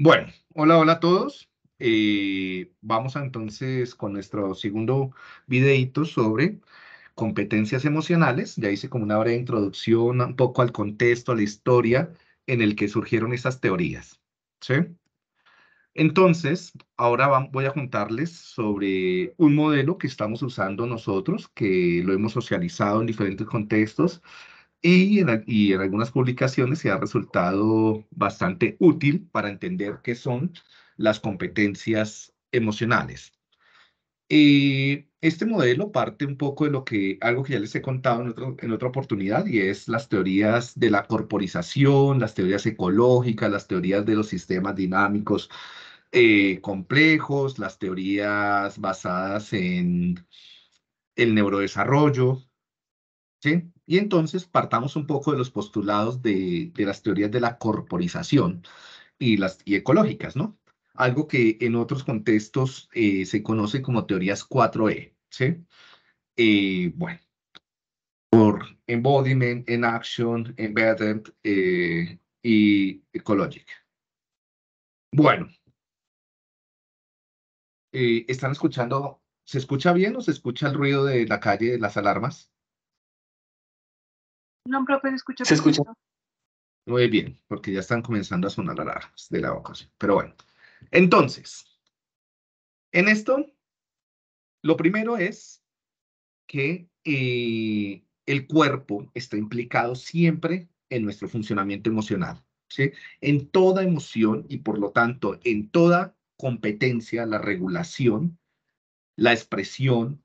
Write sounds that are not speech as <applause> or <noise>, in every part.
Bueno, hola, hola a todos. Eh, vamos entonces con nuestro segundo videito sobre competencias emocionales. Ya hice como una breve introducción un poco al contexto, a la historia en el que surgieron esas teorías. ¿sí? Entonces, ahora voy a contarles sobre un modelo que estamos usando nosotros, que lo hemos socializado en diferentes contextos, y en, algunas publicaciones se ha resultado bastante útil para entender qué son las competencias emocionales. Eh, este modelo parte un poco de lo que, algo que ya les he contado en, otra oportunidad, y es las teorías de la corporización, las teorías ecológicas, las teorías de los sistemas dinámicos eh, complejos, las teorías basadas en el neurodesarrollo, ¿sí? Y entonces partamos un poco de los postulados de, las teorías de la corporización y, las, y ecológicas, ¿no? Algo que en otros contextos eh, se conoce como teorías 4E, ¿sí? Eh, bueno, por embodiment, en action, embedded eh, y ecologic. Bueno, ¿están escuchando? ¿Se escucha bien o se escucha el ruido de la calle de las alarmas? No, profe, pues, se escucha. Se escucha. Muy bien, porque ya están comenzando a sonar alarmas de la vocación. Pero bueno, entonces, en esto, lo primero es que eh, el cuerpo está implicado siempre en nuestro funcionamiento emocional, ¿sí? En toda emoción y por lo tanto en toda competencia, la regulación, la expresión,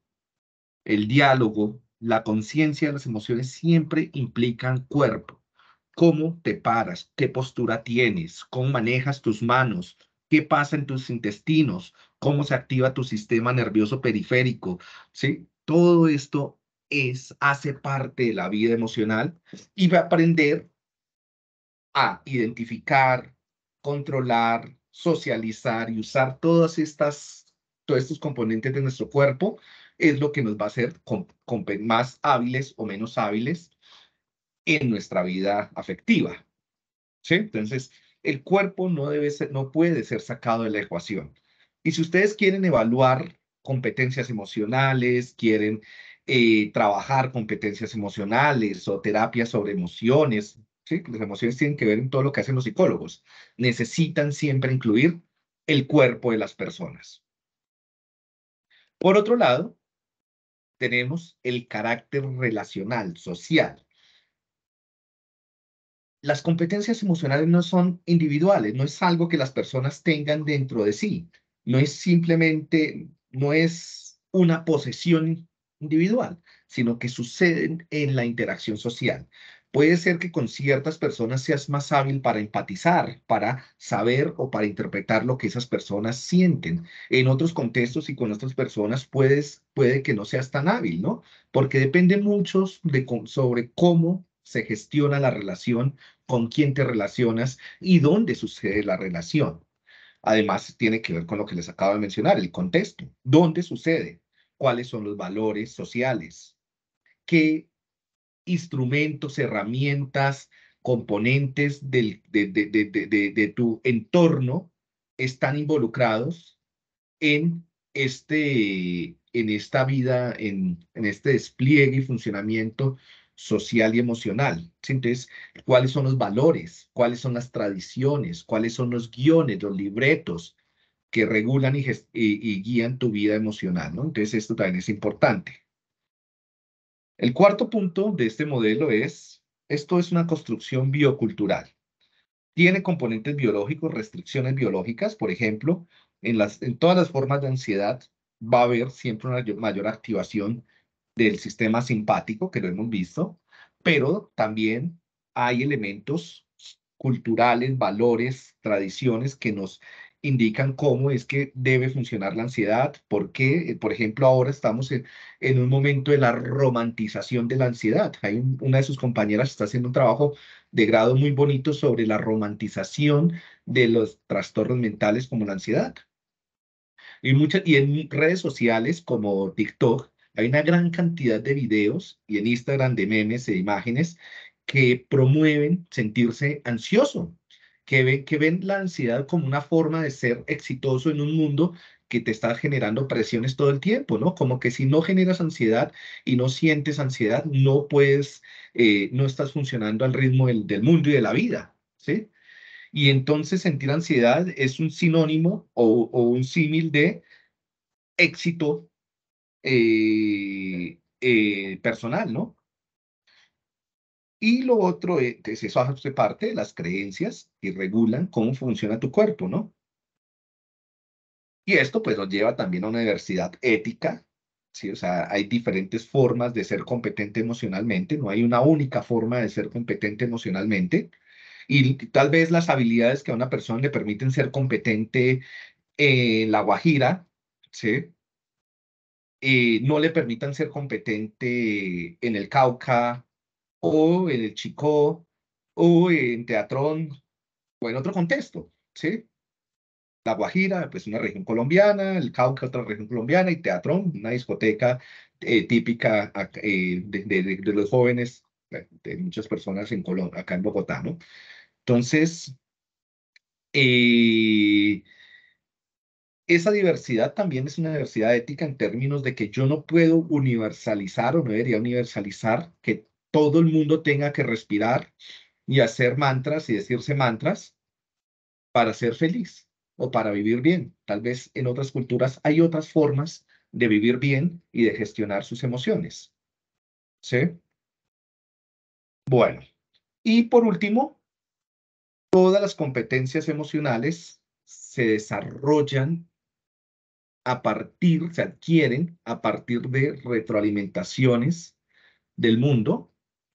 el diálogo, la conciencia de las emociones siempre implican cuerpo. ¿Cómo te paras? ¿Qué postura tienes? ¿Cómo manejas tus manos? ¿Qué pasa en tus intestinos? ¿Cómo se activa tu sistema nervioso periférico? ¿Sí? Todo esto es, hace parte de la vida emocional y va a aprender a identificar, controlar, socializar y usar todas estas todos estos componentes de nuestro cuerpo es lo que nos va a hacer más hábiles o menos hábiles en nuestra vida afectiva. Entonces, el cuerpo no, debe no puede ser sacado de la ecuación. Y si ustedes quieren evaluar competencias emocionales, quieren eh, trabajar competencias emocionales o terapias sobre emociones, las emociones tienen que ver en todo lo que hacen los psicólogos. Necesitan siempre incluir el cuerpo de las personas. Por otro lado, tenemos el carácter relacional, social. Las competencias emocionales no son individuales, no es algo que las personas tengan dentro de sí, no es simplemente, no es una posesión individual, sino que suceden en la interacción social. Puede ser que con ciertas personas seas más hábil para empatizar, para saber o para interpretar lo que esas personas sienten. En otros contextos y con otras personas puede que no seas tan hábil, ¿no? Porque depende mucho de, sobre cómo se gestiona la relación, con quién te relacionas y dónde sucede la relación. Además, tiene que ver con lo que les acabo de mencionar, el contexto. ¿Dónde sucede? ¿Cuáles son los valores sociales? ¿Qué instrumentos, herramientas, componentes del, de, tu entorno están involucrados en, este, en esta vida, en, este despliegue y funcionamiento social y emocional. Entonces, ¿cuáles son los valores? ¿Cuáles son las tradiciones? ¿Cuáles son los guiones, los libretos que regulan y, guían tu vida emocional? Entonces, esto también es importante. El cuarto punto de este modelo es, esto es una construcción biocultural. Tiene componentes biológicos, restricciones biológicas, por ejemplo, en, las, en todas las formas de ansiedad va a haber siempre una mayor activación del sistema simpático, que lo hemos visto, pero también hay elementos culturales, valores, tradiciones que nos indican cómo es que debe funcionar la ansiedad, porque, eh, por ejemplo, ahora estamos en, un momento de la romantización de la ansiedad. Hay una de sus compañeras está haciendo un trabajo de grado muy bonito sobre la romantización de los trastornos mentales como la ansiedad. Y, muchas, y en redes sociales como TikTok hay una gran cantidad de videos y en Instagram de memes e imágenes que promueven sentirse ansioso, que, que ven la ansiedad como una forma de ser exitoso en un mundo que te está generando presiones todo el tiempo, ¿no? Como que si no generas ansiedad y no sientes ansiedad, no puedes, eh, no estás funcionando al ritmo del, mundo y de la vida, ¿sí? Y entonces sentir ansiedad es un sinónimo o, un símil de éxito eh, eh, personal, ¿no? Y lo otro, e, es, eso hace parte de las creencias y regulan cómo funciona tu cuerpo, ¿no? Y esto pues nos lleva también a una diversidad ética, ¿sí? O sea, hay diferentes formas de ser competente emocionalmente, no hay una única forma de ser competente emocionalmente. Y tal vez las habilidades que a una persona le permiten ser competente en la guajira, ¿sí? Eh, no le permitan ser competente en el Cauca o en el Chico, o en Teatrón, o en otro contexto, ¿sí? La Guajira, pues una región colombiana, el Cauca, otra región colombiana, y Teatrón, una discoteca eh, típica ah, eh, de, los jóvenes, eh, de muchas personas en Colombia, acá en Bogotá, ¿no? Entonces, esa diversidad también es una diversidad ética en términos de que yo no puedo universalizar o no debería universalizar que todo el mundo tenga que respirar y hacer mantras y decirse mantras para ser feliz o para vivir bien. Tal vez en otras culturas hay otras formas de vivir bien y de gestionar sus emociones. ¿Sí? Bueno, y por último, todas las competencias emocionales se desarrollan a partir, se adquieren a partir de retroalimentaciones del mundo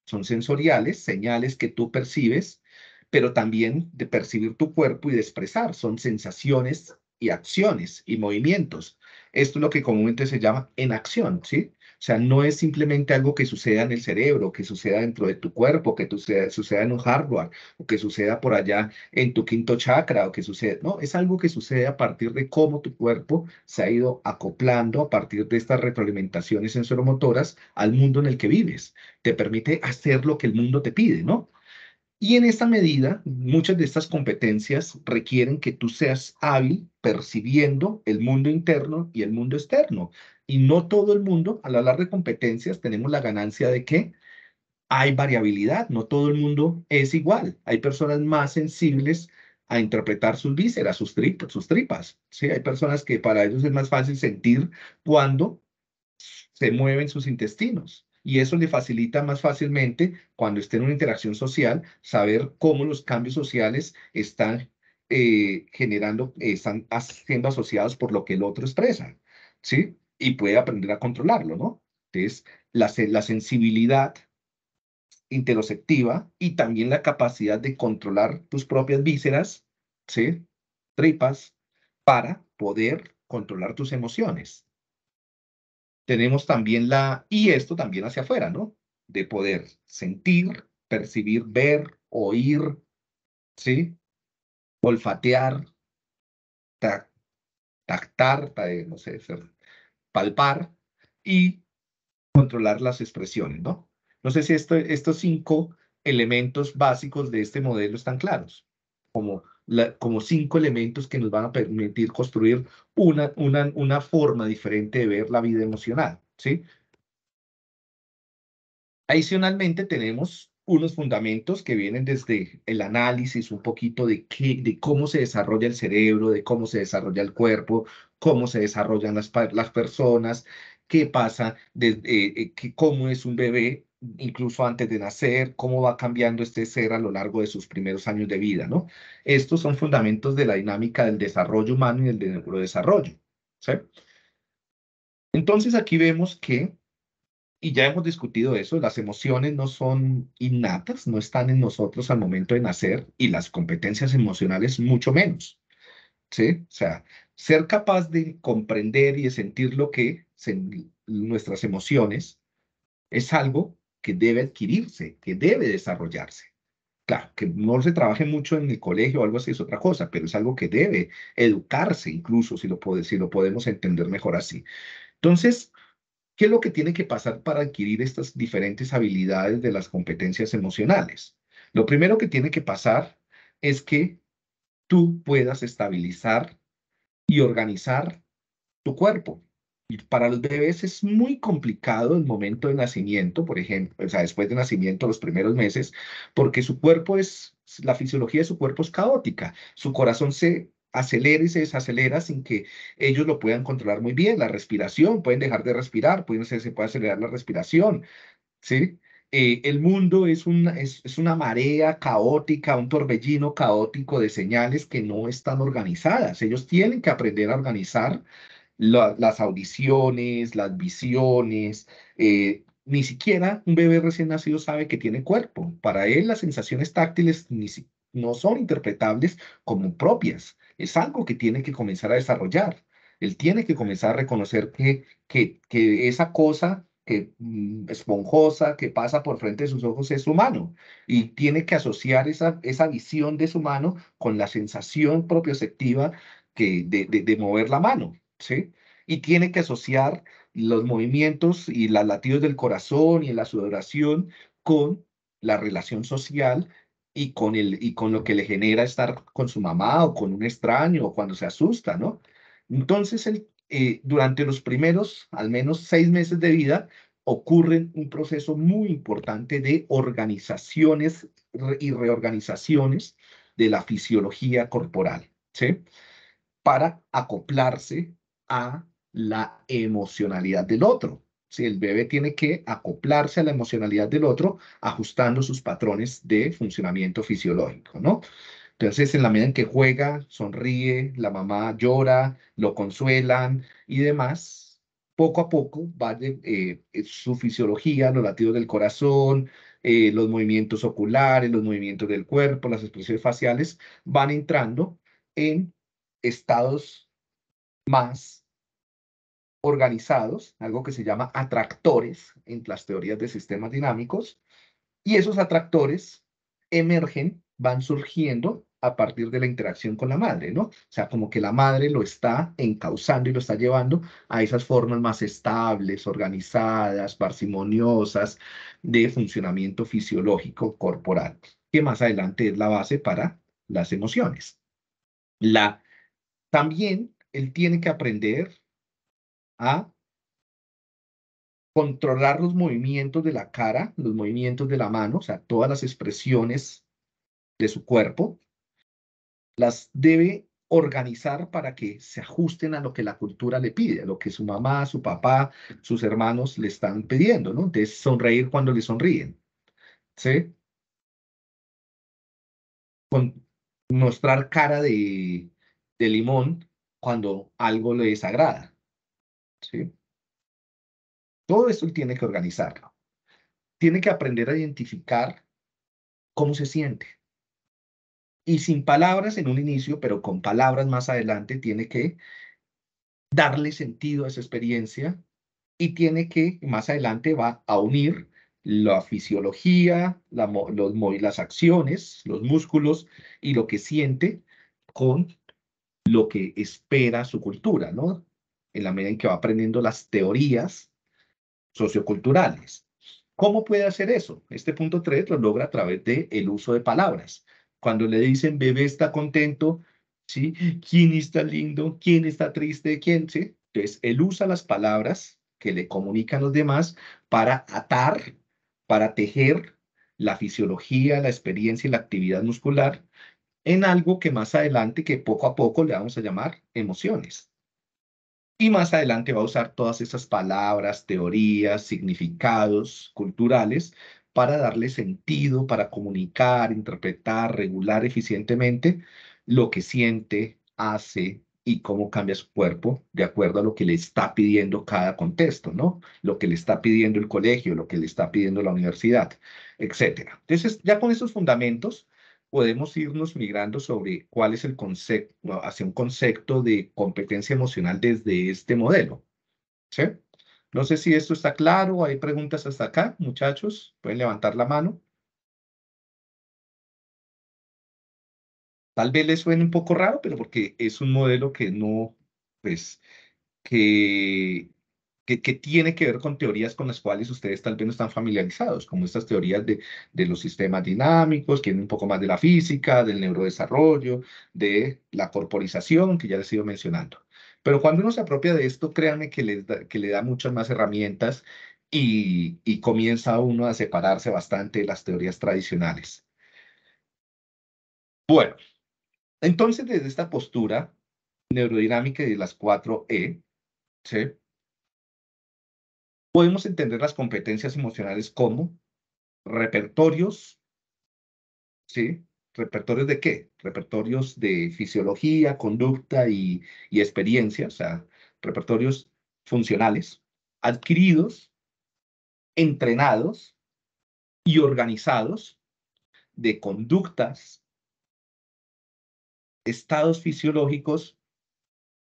son sensoriales, señales que tú percibes, pero también de percibir tu cuerpo y de expresar, son sensaciones y acciones y movimientos. Esto es lo que comúnmente se llama en acción, ¿sí? O sea, no es simplemente algo que suceda en el cerebro, que suceda dentro de tu cuerpo, que suceda, en un hardware, o que suceda por allá en tu quinto chakra, o que suceda, no, es algo que sucede a partir de cómo tu cuerpo se ha ido acoplando a partir de estas retroalimentaciones sensoromotoras al mundo en el que vives. Te permite hacer lo que el mundo te pide, ¿no? Y en esta medida, muchas de estas competencias requieren que tú seas hábil percibiendo el mundo interno y el mundo externo. Y no todo el mundo, al hablar de competencias, tenemos la ganancia de que hay variabilidad, no todo el mundo es igual. Hay personas más sensibles a interpretar sus vísceras, sus tripas, sus Sí, hay personas que para ellos es más fácil sentir cuando se mueven sus intestinos y eso le facilita más fácilmente, cuando esté en una interacción social, saber cómo los cambios sociales están eh, generando, están siendo asociados por lo que el otro expresa, ¿sí? Y puede aprender a controlarlo, ¿no? Entonces, la, la sensibilidad interoceptiva y también la capacidad de controlar tus propias vísceras, ¿sí? Tripas, para poder controlar tus emociones tenemos también la, y esto también hacia afuera, ¿no? De poder sentir, percibir, ver, oír, ¿sí? Olfatear, tactar, eh, no sé, palpar y controlar las expresiones, ¿no? No sé si estos cinco elementos básicos de este modelo están claros, como como cinco elementos que nos van a permitir construir una, una, una forma diferente de ver la vida emocional, ¿sí? Adicionalmente tenemos unos fundamentos que vienen desde el análisis un poquito de, qué, de cómo se desarrolla el cerebro, de cómo se desarrolla el cuerpo, cómo se desarrollan las, personas, qué pasa, de eh, eh, cómo es un bebé, incluso antes de nacer, cómo va cambiando este ser a lo largo de sus primeros años de vida, ¿no? Estos son fundamentos de la dinámica del desarrollo humano y del neurodesarrollo, ¿sí? Entonces aquí vemos que, y ya hemos discutido eso, las emociones no son innatas, no están en nosotros al momento de nacer y las competencias emocionales mucho menos, ¿sí? O sea, ser capaz de comprender y de sentir lo que se, nuestras emociones es algo que debe adquirirse, que debe desarrollarse. Claro, que no se trabaje mucho en el colegio o algo así es otra cosa, pero es algo que debe educarse incluso si lo, podemos entender mejor así. Entonces, ¿qué es lo que tiene que pasar para adquirir estas diferentes habilidades de las competencias emocionales? Lo primero que tiene que pasar es que tú puedas estabilizar y organizar tu cuerpo, para los bebés es muy complicado el momento de nacimiento, por ejemplo, o sea, después de nacimiento, los primeros meses, porque su cuerpo es, la fisiología de su cuerpo es caótica, su corazón se acelera y se desacelera sin que ellos lo puedan controlar muy bien, la respiración, pueden dejar de respirar, pueden, se, se puede acelerar la respiración, ¿sí? Eh, el mundo es es, es una marea caótica, un torbellino caótico de señales que no están organizadas. Ellos tienen que aprender a organizar las audiciones, las visiones. Eh, ni siquiera un bebé recién nacido sabe que tiene cuerpo. Para él las sensaciones táctiles ni no son interpretables como propias. Es algo que tiene que comenzar a desarrollar. Él tiene que comenzar a reconocer que, que, que esa cosa que mm, esponjosa que pasa por frente de sus ojos es humano y tiene que asociar esa, esa visión de su mano con la sensación propioceptiva que de, de, de mover la mano. ¿sí? Y tiene que asociar los movimientos y los latidos del corazón y la sudoración con la relación social y con, el, y con lo que le genera estar con su mamá o con un extraño o cuando se asusta, ¿no? Entonces, eh, durante los primeros, al menos seis meses de vida, ocurre un proceso muy importante de organizaciones y reorganizaciones de la fisiología corporal, ¿sí? Para acoplarse a la emocionalidad del otro. Si el bebé tiene que acoplarse a la emocionalidad del otro, ajustando sus patrones de funcionamiento fisiológico, ¿no? Entonces, en la medida en que juega, sonríe, la mamá llora, lo consuelan y demás, poco a poco va eh, eh, su fisiología, los latidos del corazón, eh, los movimientos oculares, los movimientos del cuerpo, las expresiones faciales, van entrando en estados más organizados, algo que se llama atractores en las teorías de sistemas dinámicos, y esos atractores emergen, van surgiendo a partir de la interacción con la madre, ¿no? O sea, como que la madre lo está encauzando y lo está llevando a esas formas más estables, organizadas, parsimoniosas de funcionamiento fisiológico corporal, que más adelante es la base para las emociones. La, también él tiene que aprender a controlar los movimientos de la cara, los movimientos de la mano, o sea, todas las expresiones de su cuerpo, las debe organizar para que se ajusten a lo que la cultura le pide, a lo que su mamá, su papá, sus hermanos le están pidiendo, ¿no? Entonces, sonreír cuando le sonríen, ¿sí? mostrar cara de limón cuando algo le desagrada, ¿sí? Todo esto tiene que organizar Tiene que aprender a identificar cómo se siente. Y sin palabras en un inicio, pero con palabras más adelante, tiene que darle sentido a esa experiencia y tiene que, más adelante, va a unir la fisiología, las acciones, los músculos y lo que siente con lo que espera su cultura, ¿no? en la medida en que va aprendiendo las teorías socioculturales. ¿Cómo puede hacer eso? Este punto 3 lo logra a través del el uso de palabras. Cuando le dicen bebé está contento, ¿sí? ¿Quién está lindo? ¿Quién está triste? ¿Quién? se Entonces, él usa las palabras que le comunican los demás para atar, para tejer la fisiología, la experiencia y la actividad muscular en algo que más adelante, que poco a poco le vamos a llamar emociones. Y más adelante va a usar todas esas palabras, teorías, significados culturales para darle sentido, para comunicar, interpretar, regular eficientemente lo que siente, hace y cómo cambia su cuerpo de acuerdo a lo que le está pidiendo cada contexto, ¿no? Lo que le está pidiendo el colegio, lo que le está pidiendo la universidad, etcétera. Entonces, ya con esos fundamentos, podemos irnos migrando sobre cuál es el concepto, hacia un concepto de competencia emocional desde este modelo. ¿Sí? No sé si esto está claro, hay preguntas hasta acá, muchachos, pueden levantar la mano. Tal vez les suene un poco raro, pero porque es un modelo que no, pues, que que, tiene que ver con teorías con las cuales ustedes tal vez no están familiarizados, como estas teorías de, de los sistemas dinámicos, que tienen un poco más de la física, del neurodesarrollo, de la corporización, que ya les he ido mencionando. Pero cuando uno se apropia de esto, créanme que le da, que le da muchas más herramientas y, comienza uno a separarse bastante de las teorías tradicionales. Bueno, entonces desde esta postura neurodinámica de las cuatro e ¿sí? Podemos entender las competencias emocionales como repertorios, ¿sí? ¿Repertorios de qué? Repertorios de fisiología, conducta y, y experiencia, o sea, repertorios funcionales, adquiridos, entrenados y organizados de conductas, estados fisiológicos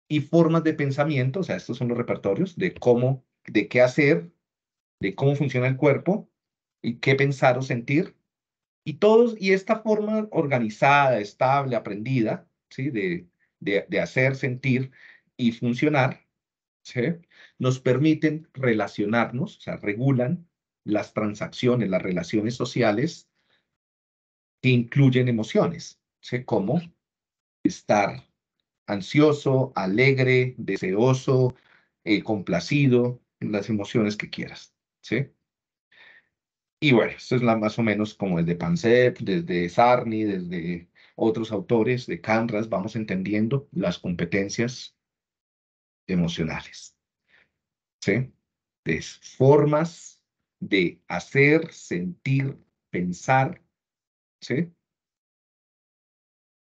y formas de pensamiento, o sea, estos son los repertorios de cómo de qué hacer, de cómo funciona el cuerpo y qué pensar o sentir. Y todos, y esta forma organizada, estable, aprendida, ¿sí? de, de, de hacer, sentir y funcionar, ¿sí? nos permiten relacionarnos, o sea, regulan las transacciones, las relaciones sociales que incluyen emociones, ¿sí? como estar ansioso, alegre, deseoso, eh, complacido, las emociones que quieras, ¿sí? Y bueno, esto es la, más o menos como el de Pansep, desde Sarni, desde otros autores de Canras, vamos entendiendo las competencias emocionales, ¿sí? De formas de hacer, sentir, pensar, ¿sí?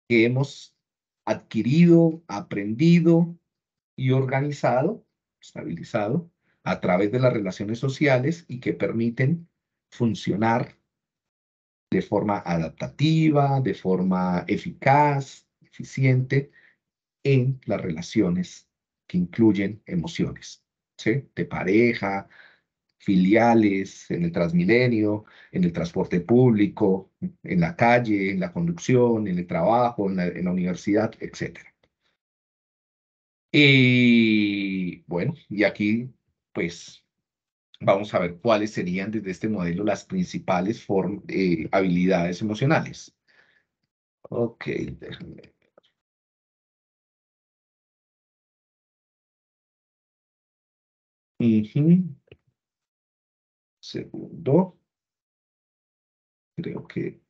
Que hemos adquirido, aprendido y organizado, estabilizado, a través de las relaciones sociales y que permiten funcionar de forma adaptativa, de forma eficaz, eficiente en las relaciones que incluyen emociones, ¿sí? De pareja, filiales, en el transmilenio, en el transporte público, en la calle, en la conducción, en el trabajo, en la, universidad, etc. Y bueno, y aquí pues vamos a ver cuáles serían desde este modelo las principales eh, habilidades emocionales. Ok, déjenme Segundo. Creo que...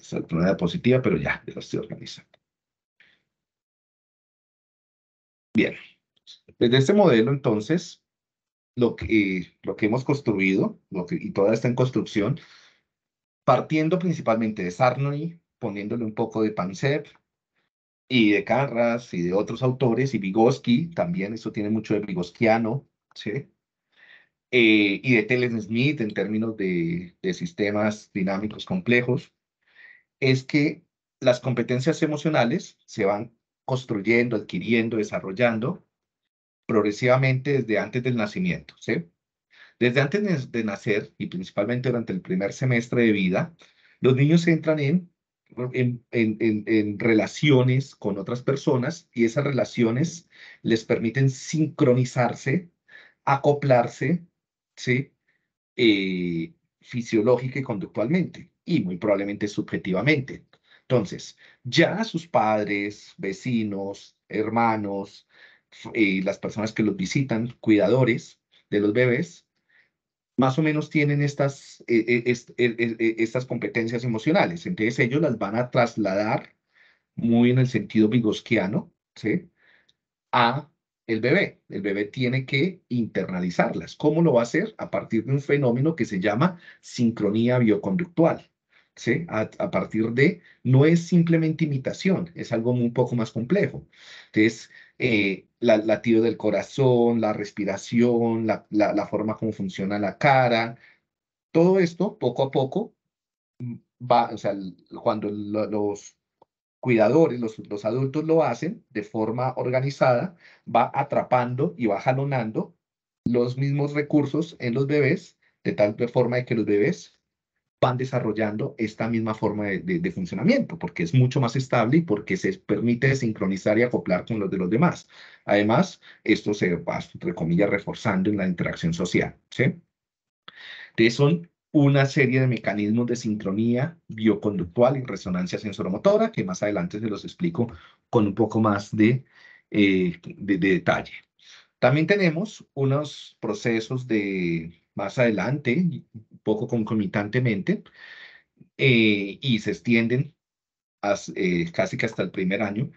Saltó una diapositiva, pero ya, ya lo estoy organizando. Bien, desde este modelo entonces, lo que, lo que hemos construido lo y toda está en construcción, partiendo principalmente de Sarnoy, poniéndole un poco de Panzer y de Carras y de otros autores, y Vygotsky también, eso tiene mucho de Vygotskyano, eh, y de Telen Smith en términos de, de sistemas dinámicos complejos, es que las competencias emocionales se van construyendo, adquiriendo, desarrollando progresivamente desde antes del nacimiento, ¿sí? Desde antes de nacer y principalmente durante el primer semestre de vida, los niños entran en, en, en, en relaciones con otras personas y esas relaciones les permiten sincronizarse, acoplarse, ¿sí? Eh, fisiológica y conductualmente y muy probablemente subjetivamente. Entonces, ya sus padres, vecinos, hermanos, las personas que los visitan, cuidadores de los bebés, más o menos tienen estas, e, e, e, estas competencias emocionales. Entonces ellos las van a trasladar muy en el sentido vigosquiano, ¿sí? A el bebé. El bebé tiene que internalizarlas. ¿Cómo lo va a hacer? A partir de un fenómeno que se llama sincronía bioconductual. A, partir de, no es simplemente imitación, es algo un poco más complejo. Entonces, el eh, la, latido del corazón, la respiración, la, la, forma como funciona la cara, todo esto poco a poco va, o sea, cuando los cuidadores, los, adultos lo hacen de forma organizada, va atrapando y va jalonando los mismos recursos en los bebés, de tal forma que los bebés van desarrollando esta misma forma de, funcionamiento, porque es mucho más estable y porque se permite sincronizar y acoplar con los de los demás. Además, esto se va, entre comillas, reforzando en la interacción social. ¿sí? Entonces, son una serie de mecanismos de sincronía bioconductual y resonancia sensoromotora, que más adelante se los explico con un poco más de eh, detalle. También tenemos unos procesos de más adelante, poco concomitantemente, eh, y se extienden eh, casi que hasta el primer año,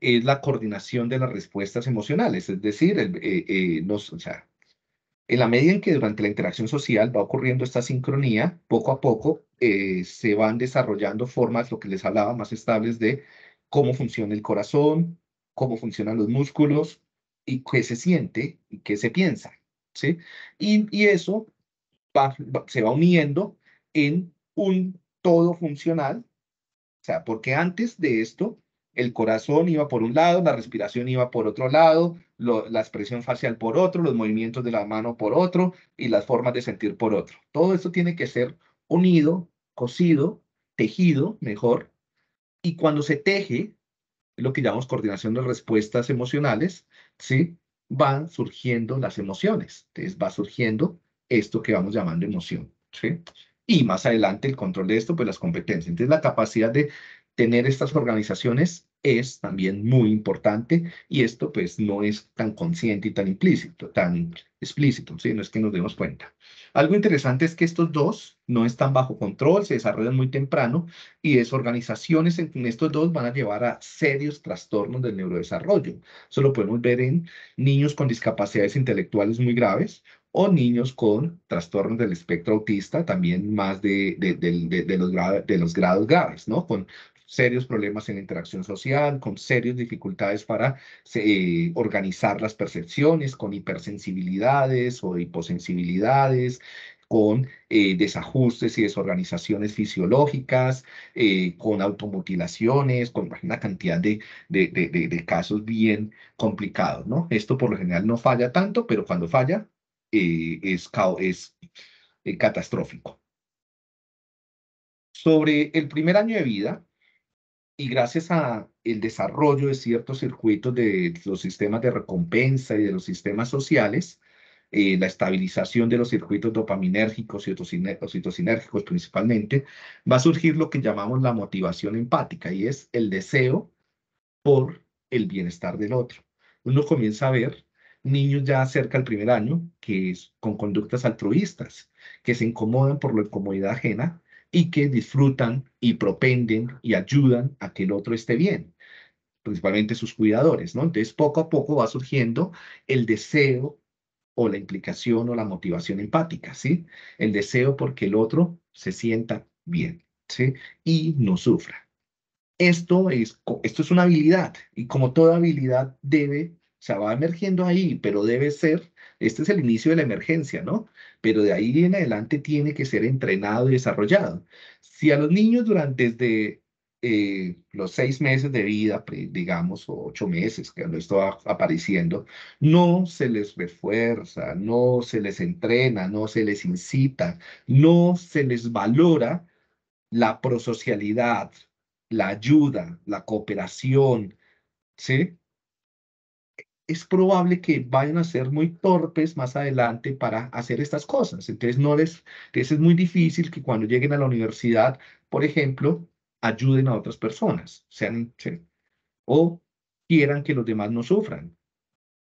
es la coordinación de las respuestas emocionales, es decir, eh, en la medida en que durante la interacción social va ocurriendo esta sincronía, poco a poco se van desarrollando formas, lo que les hablaba, más estables de cómo funciona el corazón, cómo funcionan los músculos y qué se siente y qué se piensa. ¿sí? Y, eso se va uniendo en un todo funcional, o sea, porque antes de esto, el corazón iba por un lado, la respiración iba por otro lado, la expresión facial por otro, los movimientos de la mano por otro y las formas de sentir por otro. Todo esto tiene que ser unido, cosido, tejido mejor. Y cuando se teje, lo que llamamos coordinación de respuestas emocionales, ¿sí? van surgiendo las emociones. Entonces va surgiendo esto que vamos llamando emoción. ¿sí? Y más adelante el control de esto, pues las competencias. Entonces la capacidad de tener estas organizaciones es también muy importante y esto pues no es tan consciente y tan implícito, tan explícito, ¿sí? no es que nos demos cuenta. Algo interesante es que estos dos no están bajo control, se desarrollan muy temprano y desorganizaciones en estos dos van a llevar a serios trastornos del neurodesarrollo. solo podemos ver en niños con discapacidades intelectuales muy graves o niños con trastornos del espectro autista, también más de, de, de, de los, los grados graves, ¿no? Con serios problemas en interacción social, con serias dificultades para eh, organizar las percepciones, con hipersensibilidades o hiposensibilidades, con eh, desajustes y desorganizaciones fisiológicas, eh, con automutilaciones, con una cantidad de, de, casos bien complicados, ¿no? Esto por lo general no falla tanto, pero cuando falla es, es catastrófico. Sobre el primer año de vida, y gracias al desarrollo de ciertos circuitos de los sistemas de recompensa y de los sistemas sociales, eh, la estabilización de los circuitos dopaminérgicos y sinérgicos principalmente, va a surgir lo que llamamos la motivación empática y es el deseo por el bienestar del otro. Uno comienza a ver niños ya cerca del primer año que es con conductas altruistas, que se incomodan por la incomodidad ajena y que disfrutan y propenden y ayudan a que el otro esté bien, principalmente sus cuidadores, ¿no? Entonces, poco a poco va surgiendo el deseo o la implicación o la motivación empática, ¿sí? El deseo porque el otro se sienta bien, ¿sí? Y no sufra. Esto es, esto es una habilidad y como toda habilidad debe sea, va emergiendo ahí, pero debe ser, este es el inicio de la emergencia, ¿no? Pero de ahí en adelante tiene que ser entrenado y desarrollado. Si a los niños durante este, eh, los seis meses de vida, digamos, o ocho meses, que no está apareciendo, no se les refuerza, no se les entrena, no se les incita, no se les valora la prosocialidad, la ayuda, la cooperación, ¿sí? es probable que vayan a ser muy torpes más adelante para hacer estas cosas. Entonces, no les, es muy difícil que cuando lleguen a la universidad, por ejemplo, ayuden a otras personas, sean, o quieran que los demás no sufran.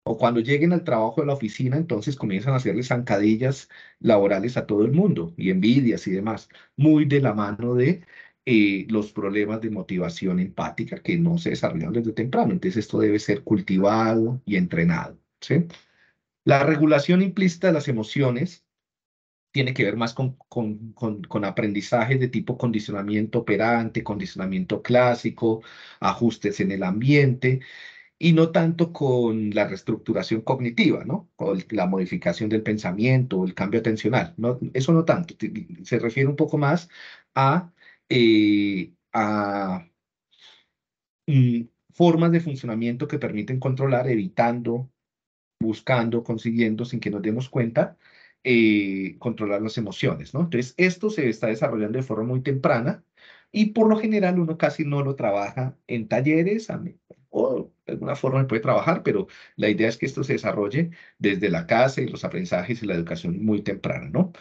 O cuando lleguen al trabajo de la oficina, entonces comienzan a hacerles zancadillas laborales a todo el mundo y envidias y demás, muy de la mano de eh, los problemas de motivación empática que no se desarrollan desde temprano. Entonces esto debe ser cultivado y entrenado. ¿sí? La regulación implícita de las emociones tiene que ver más con, con, con, de tipo condicionamiento operante, condicionamiento clásico, ajustes en el ambiente y no tanto con la reestructuración cognitiva, ¿no? O la modificación del pensamiento, el cambio atencional, no, eso no tanto, se refiere un poco más a eh, a mm, formas de funcionamiento que permiten controlar, evitando, buscando, consiguiendo, sin que nos demos cuenta, eh, controlar las emociones, ¿no? Entonces, esto se está desarrollando de forma muy temprana y por lo general uno casi no lo trabaja en talleres, o de alguna forma puede trabajar, pero la idea es que esto se desarrolle desde la casa y los aprendizajes y la educación muy temprana, ¿no?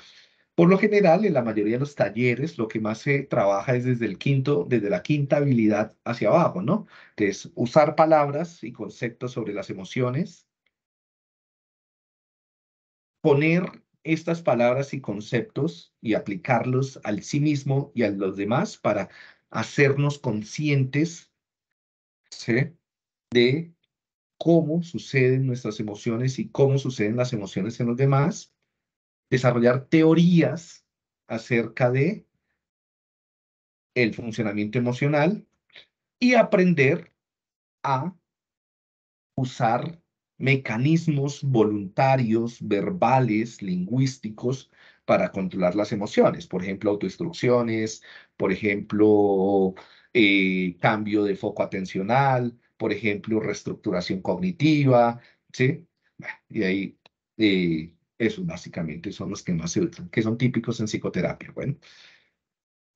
Por lo general, en la mayoría de los talleres, lo que más se trabaja es desde el quinto, desde la quinta habilidad hacia abajo, ¿no? Que es usar palabras y conceptos sobre las emociones, poner estas palabras y conceptos y aplicarlos al sí mismo y a los demás para hacernos conscientes de cómo suceden nuestras emociones y cómo suceden las emociones en los demás desarrollar teorías acerca de el funcionamiento emocional y aprender a usar mecanismos voluntarios, verbales, lingüísticos para controlar las emociones, por ejemplo, autoinstrucciones, por ejemplo, eh, cambio de foco atencional, por ejemplo, reestructuración cognitiva, ¿sí? Y ahí eh, esos básicamente son los que más se que son típicos en psicoterapia. Bueno,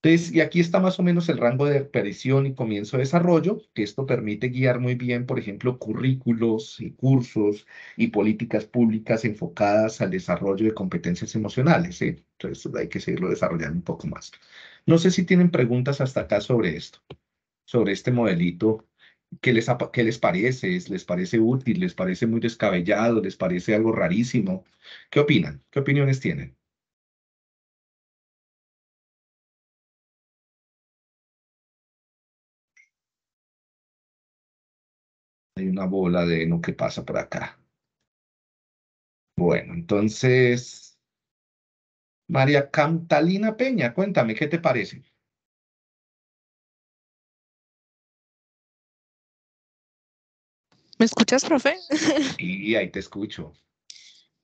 entonces, y aquí está más o menos el rango de aparición y comienzo de desarrollo, que esto permite guiar muy bien, por ejemplo, currículos y cursos y políticas públicas enfocadas al desarrollo de competencias emocionales. Entonces, hay que seguirlo desarrollando un poco más. No sé si tienen preguntas hasta acá sobre esto, sobre este modelito qué les, les parece, les parece útil, les parece muy descabellado, les parece algo rarísimo. ¿Qué opinan? ¿Qué opiniones tienen? Hay una bola de no que pasa por acá. Bueno, entonces, María Cantalina Peña, cuéntame, ¿qué te parece? ¿Me escuchas, profe? Y <laughs> ahí te escucho.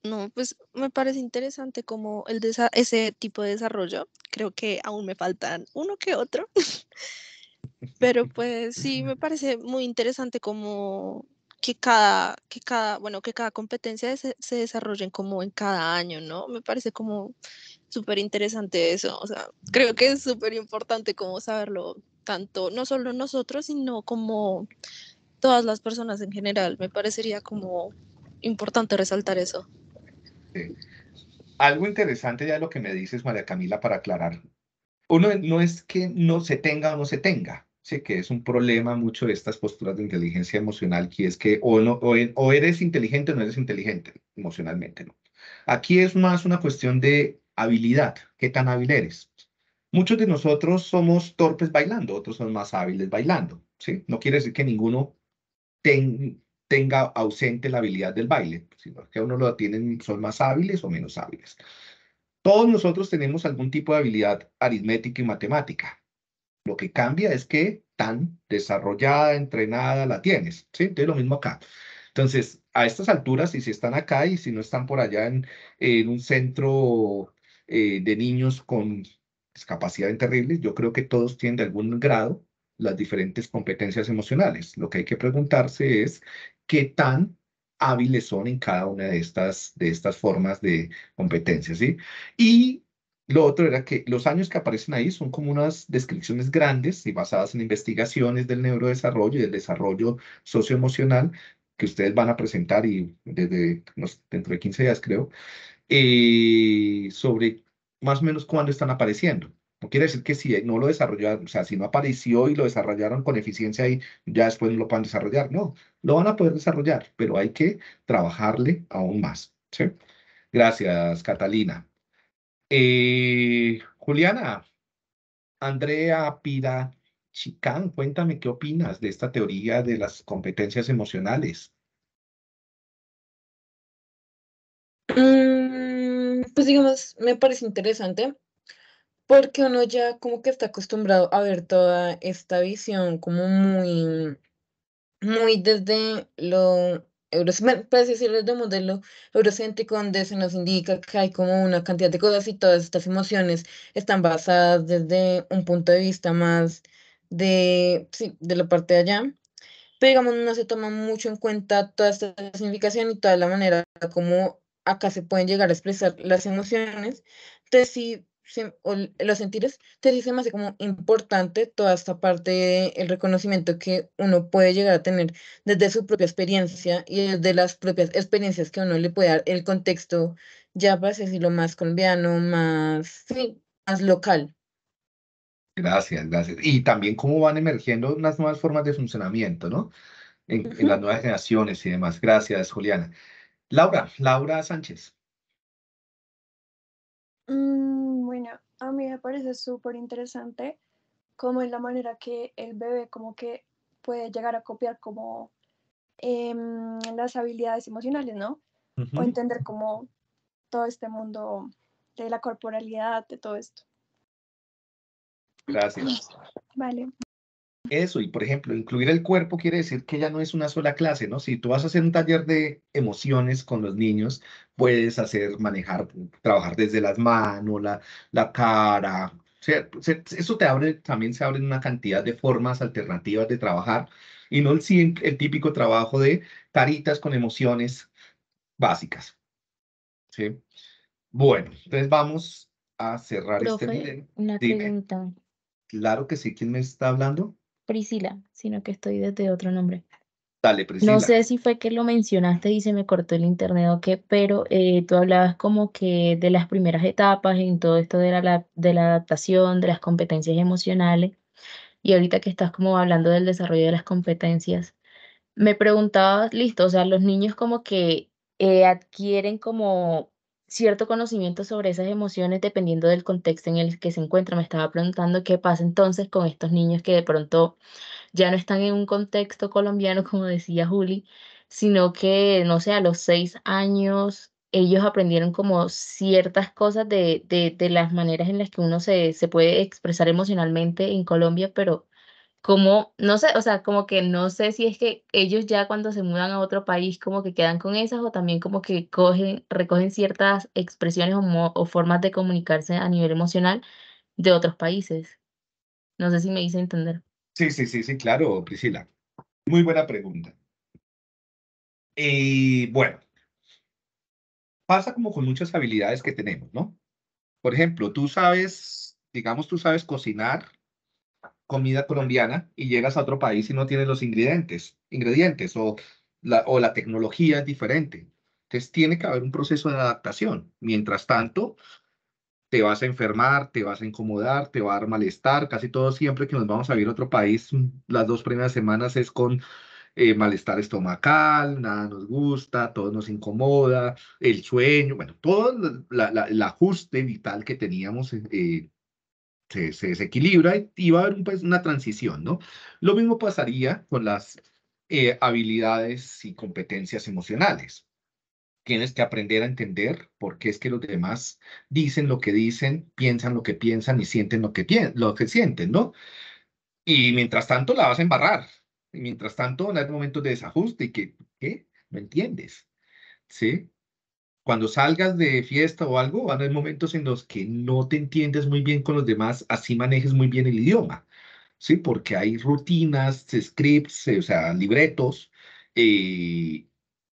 No, pues me parece interesante como el ese tipo de desarrollo. Creo que aún me faltan uno que otro. <laughs> Pero pues sí, me parece muy interesante como que cada, que cada, bueno, que cada competencia se, desarrolle como en cada año, ¿no? Me parece como súper interesante eso. O sea, creo que es súper importante como saberlo tanto, no solo nosotros, sino como todas las personas en general. Me parecería como importante resaltar eso. Algo interesante ya lo que me dices, María Camila, para aclarar. Uno no es que no se tenga o no se tenga, sí, que es un problema mucho de estas posturas de inteligencia emocional, que es que o, no, o eres inteligente o no eres inteligente emocionalmente. ¿no? Aquí es más una cuestión de habilidad, qué tan hábil eres. Muchos de nosotros somos torpes bailando, otros son más hábiles bailando. ¿sí? No quiere decir que ninguno tenga ausente la habilidad del baile, sino que a uno lo tienen, son más hábiles o menos hábiles. Todos nosotros tenemos algún tipo de habilidad aritmética y matemática. Lo que cambia es que tan desarrollada, entrenada la tienes. ¿sí? Entonces, lo mismo acá. Entonces, a estas alturas, y si están acá y si no están por allá en, un centro eh, de niños con en terribles, yo creo que todos tienen de algún grado las diferentes competencias emocionales. Lo que hay que preguntarse es qué tan hábiles son en cada una de estas, de estas formas de competencias, ¿sí? Y lo otro era que los años que aparecen ahí son como unas descripciones grandes y basadas en investigaciones del neurodesarrollo y del desarrollo socioemocional que ustedes van a presentar y desde dentro de 15 días creo, eh, sobre más o menos cuándo están apareciendo quiere decir que si no lo desarrollaron, o sea, si no apareció y lo desarrollaron con eficiencia y ya después no lo pueden desarrollar. No, lo van a poder desarrollar, pero hay que trabajarle aún más. Gracias, Catalina. Eh, Juliana, Andrea Pira Chicán, cuéntame qué opinas de esta teoría de las competencias emocionales. Mm, pues digamos, me parece interesante porque uno ya como que está acostumbrado a ver toda esta visión como muy, muy desde lo puedes decir desde el modelo eurocéntrico donde se nos indica que hay como una cantidad de cosas y todas estas emociones están basadas desde un punto de vista más de, sí, de la parte de allá. Pero digamos, no se toma mucho en cuenta toda esta significación y toda la manera como acá se pueden llegar a expresar las emociones. Entonces sí, los sentires, te dicen más como importante toda esta parte, el reconocimiento que uno puede llegar a tener desde su propia experiencia y desde las propias experiencias que uno le puede dar, el contexto ya para decirlo más colombiano, más, sí, más local. Gracias, gracias. Y también cómo van emergiendo unas nuevas formas de funcionamiento, ¿no? En, las nuevas generaciones y demás. Gracias, Juliana. Laura, Laura Sánchez. Mm, a mí me parece súper interesante cómo es la manera que el bebé como que puede llegar a copiar como em, las habilidades emocionales, ¿no? O entender como todo este mundo de la corporalidad, de todo esto. Gracias. Vale. Eso, y por ejemplo, incluir el cuerpo quiere decir que ya no es una sola clase, ¿no? Si tú vas a hacer un taller de emociones con los niños, puedes hacer, manejar, trabajar desde las manos, la, cara. O eso te abre, también se abre una cantidad de formas alternativas de trabajar y no el, típico trabajo de caritas con emociones básicas. ¿Sí? Bueno, entonces vamos a cerrar este video. Una pregunta. Claro que sí, ¿quién me está hablando? Priscila, sino que estoy desde otro nombre. Dale, Priscila. No sé si fue que lo mencionaste y se me cortó el internet o qué, pero eh, tú hablabas como que de las primeras etapas en todo esto de la, de la adaptación, de las competencias emocionales, y ahorita que estás como hablando del desarrollo de las competencias, me preguntabas, listo, o sea, los niños como que eh, adquieren como cierto conocimiento sobre esas emociones dependiendo del contexto en el que se encuentra. Me estaba preguntando qué pasa entonces con estos niños que de pronto ya no están en un contexto colombiano, <laughs> como decía Juli, sino que, no sé, a los seis años ellos aprendieron como ciertas cosas de, de, las maneras en las que uno se, se puede expresar emocionalmente en Colombia, pero como, no sé, o sea, como que no sé si es que ellos ya cuando se mudan a otro país como que quedan con esas o también como que cogen, recogen ciertas expresiones o, o formas de comunicarse a nivel emocional de otros países. No sé si me hice entender. Sí, sí, sí, sí, claro, Priscila. Muy buena pregunta. Y bueno, pasa como con muchas habilidades que tenemos, ¿no? Por ejemplo, tú sabes, digamos, tú sabes cocinar comida colombiana y llegas a otro país y no tienes los ingredientes, ingredientes o la, o la tecnología es diferente. Entonces tiene que haber un proceso de adaptación. Mientras tanto, te vas a enfermar, te vas a incomodar, te va a dar malestar. Casi todo siempre que nos vamos a ir a otro país, las dos primeras semanas es con eh, malestar estomacal, nada nos gusta, todo nos incomoda, el sueño, bueno, todo el ajuste vital que teníamos eh, se, desequilibra y va a haber pues, una transición, ¿no? Lo mismo pasaría con las eh, habilidades y competencias emocionales. Tienes que aprender a entender por qué es que los demás dicen lo que dicen, piensan lo que piensan y sienten lo que, sienten, ¿no? Y mientras tanto la vas a embarrar. Y mientras tanto van a haber momentos de desajuste y que, ¿qué? No entiendes. ¿Sí? cuando salgas de fiesta o algo, van a haber momentos en los que no te entiendes muy bien con los demás, así manejes muy bien el idioma, ¿sí? Porque hay rutinas, scripts, eh, o sea, libretos eh,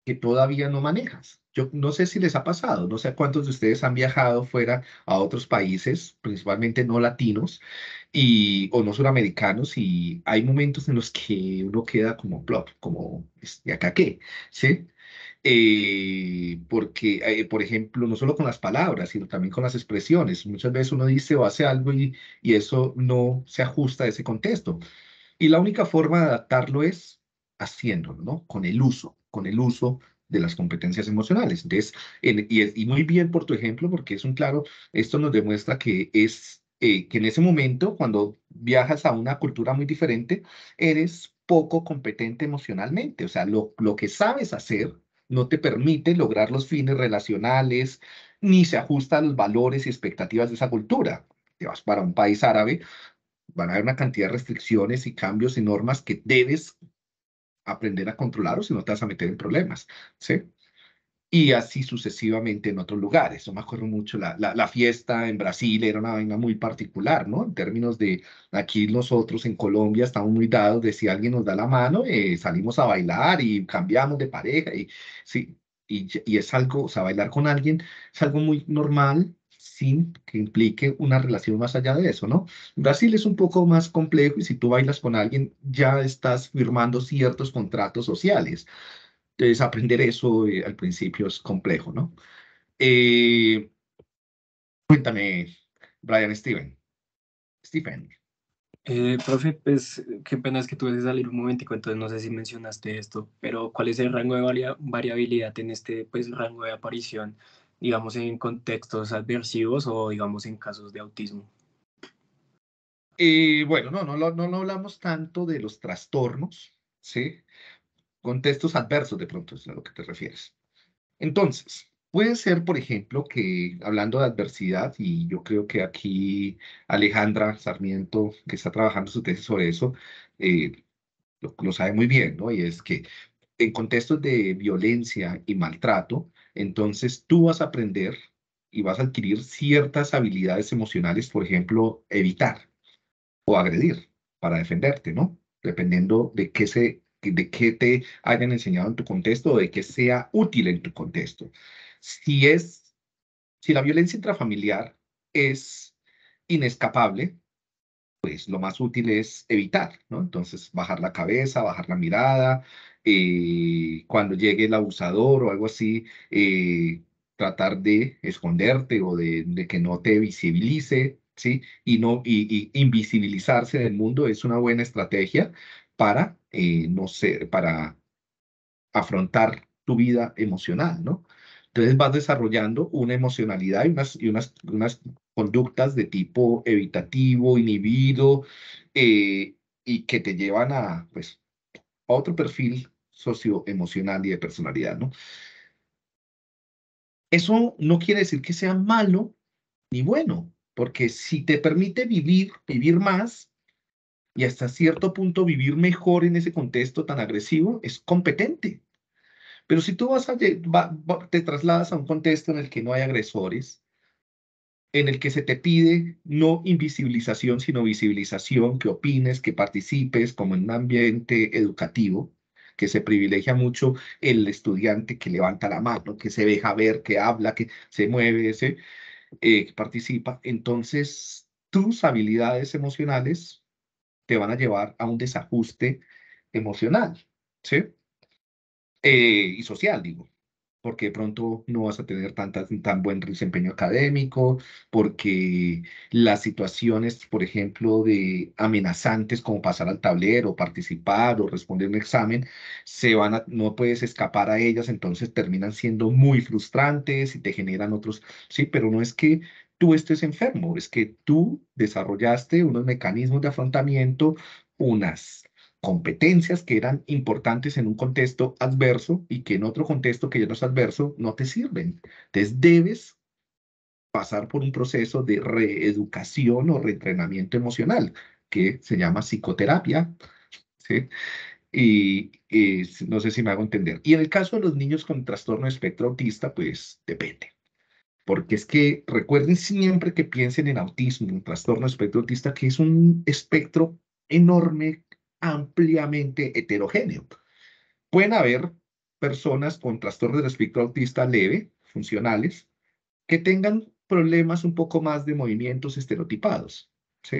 que todavía no manejas. Yo no sé si les ha pasado, no sé cuántos de ustedes han viajado fuera a otros países, principalmente no latinos y, o no suramericanos, y hay momentos en los que uno queda como, plop, como, este, ¿y acá qué? ¿Sí? Eh, porque, eh, por ejemplo, no solo con las palabras, sino también con las expresiones. Muchas veces uno dice o hace algo y, y eso no se ajusta a ese contexto. Y la única forma de adaptarlo es haciéndolo, ¿no? Con el uso, con el uso de las competencias emocionales. Entonces, y, y, muy bien por tu ejemplo, porque es un claro, esto nos demuestra que es eh, que en ese momento, cuando viajas a una cultura muy diferente, eres poco competente emocionalmente. O sea, lo, lo que sabes hacer no te permite lograr los fines relacionales ni se ajusta a los valores y expectativas de esa cultura. Te vas para un país árabe, van a haber una cantidad de restricciones y cambios y normas que debes aprender a controlar o si no te vas a meter en problemas, ¿sí? y así sucesivamente en otros lugares. Yo me acuerdo mucho, la, la, fiesta en Brasil era una vaina muy particular, ¿no? En términos de aquí nosotros en Colombia estamos muy dados de si alguien nos da la mano, eh, salimos a bailar y cambiamos de pareja, y sí, y, y, es algo, o sea, bailar con alguien es algo muy normal sin que implique una relación más allá de eso, ¿no? Brasil es un poco más complejo y si tú bailas con alguien ya estás firmando ciertos contratos sociales. Entonces, aprender eso eh, al principio es complejo, ¿no? Eh, cuéntame, Brian Steven. Steven. Eh, profe, pues qué pena es que tuve que salir un momentico, entonces no sé si mencionaste esto, pero ¿cuál es el rango de variabilidad en este pues, rango de aparición, digamos, en contextos adversivos o, digamos, en casos de autismo? bueno, no, no, no, no hablamos tanto de los trastornos, ¿sí? contextos adversos de pronto es a lo que te refieres. Entonces, puede ser, por ejemplo, que hablando de adversidad, y yo creo que aquí Alejandra Sarmiento, que está trabajando su tesis sobre eso, eh, lo sabe muy bien, ¿no? Y es que en contextos de violencia y maltrato, entonces tú vas a aprender y vas a adquirir ciertas habilidades emocionales, por ejemplo, evitar o agredir para defenderte, ¿no? Dependiendo de qué se de qué te hayan enseñado en tu contexto o de qué sea útil en tu contexto. Si es, si la violencia intrafamiliar es inescapable, pues lo más útil es evitar, ¿no? Entonces, bajar la cabeza, bajar la mirada, eh, cuando llegue el abusador o algo así, eh, tratar de esconderte o de, que no te visibilice, ¿sí? Y, no, y invisibilizarse del mundo es una buena estrategia, para eh, no ser, para afrontar tu vida emocional, ¿no? Entonces vas desarrollando una emocionalidad y unas, y unas, unas conductas de tipo evitativo, inhibido, eh, y que te llevan a, pues, a otro perfil socioemocional y de personalidad, ¿no? Eso no quiere decir que sea malo ni bueno, porque si te permite vivir, vivir más, y hasta cierto punto vivir mejor en ese contexto tan agresivo es competente. Pero si tú vas a, te trasladas a un contexto en el que no hay agresores, en el que se te pide no invisibilización, sino visibilización, que opines, que participes, como en un ambiente educativo, que se privilegia mucho el estudiante que levanta la mano, que se deja ver, que habla, que se mueve, ese eh, que participa. Entonces, tus habilidades emocionales te van a llevar a un desajuste emocional, ¿sí? Eh, y social, digo, porque de pronto no vas a tener tan buen desempeño académico, porque las situaciones, por ejemplo, de amenazantes como pasar al tablero, participar o responder un examen, se van no puedes escapar a ellas, entonces terminan siendo muy frustrantes y te generan otros, sí, pero no es que tú estés enfermo, es que tú desarrollaste unos mecanismos de afrontamiento, unas competencias que eran importantes en un contexto adverso y que en otro contexto que ya no es adverso no te sirven. Entonces debes pasar por un proceso de reeducación o reentrenamiento emocional que se llama psicoterapia. ¿sí? Y, eh, no sé si me hago entender. Y en el caso de los niños con trastorno de espectro autista, pues depende. Porque es que recuerden siempre que piensen en autismo, un trastorno espectro autista, que es un espectro enorme, ampliamente heterogéneo. Pueden haber personas con trastorno del espectro autista leve, funcionales, que tengan problemas un poco más de movimientos estereotipados, ¿sí?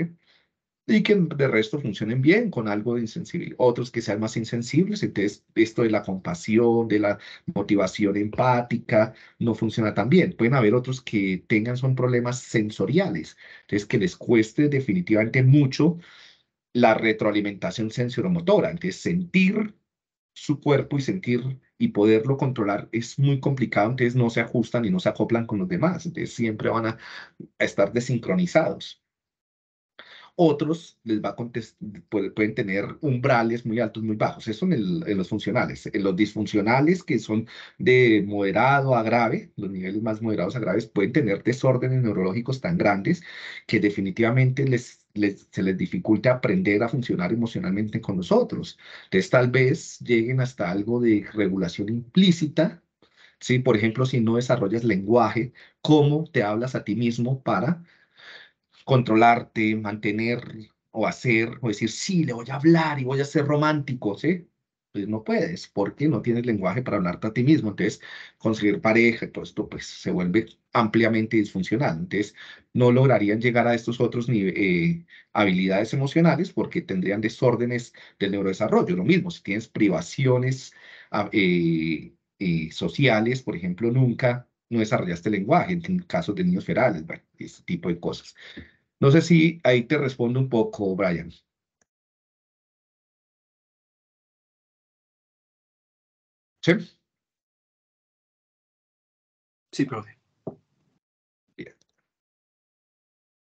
y que de resto funcionen bien con algo de insensibilidad, otros que sean más insensibles, entonces esto de la compasión, de la motivación empática, no funciona tan bien. Pueden haber otros que tengan son problemas sensoriales, entonces que les cueste definitivamente mucho la retroalimentación sensoromotora, entonces sentir su cuerpo y sentir y poderlo controlar es muy complicado, entonces no se ajustan y no se acoplan con los demás, entonces siempre van a estar desincronizados. Otros les va a pueden tener umbrales muy altos, muy bajos. Eso en, los funcionales. En los disfuncionales, que son de moderado a grave, los niveles más moderados a graves, pueden tener desórdenes neurológicos tan grandes que definitivamente les, se les dificulta aprender a funcionar emocionalmente con nosotros. Entonces, tal vez lleguen hasta algo de regulación implícita ¿sí? Por ejemplo, si no desarrollas lenguaje, ¿cómo te hablas a ti mismo para controlarte, mantener o hacer, o decir, sí, le voy a hablar y voy a ser romántico, ¿sí? Pues no puedes, porque no tienes lenguaje para hablarte a ti mismo. Entonces, conseguir pareja y todo esto, pues se vuelve ampliamente disfuncional. Entonces, no lograrían llegar a estos otros eh, habilidades emocionales porque tendrían desórdenes del neurodesarrollo. Lo mismo, si tienes privaciones ah, eh, eh, sociales, por ejemplo, nunca no desarrollaste lenguaje, en casos de niños ferales, bueno, este tipo de cosas. No sé si ahí te respondo un poco, Brian. ¿Sí? Sí, profe.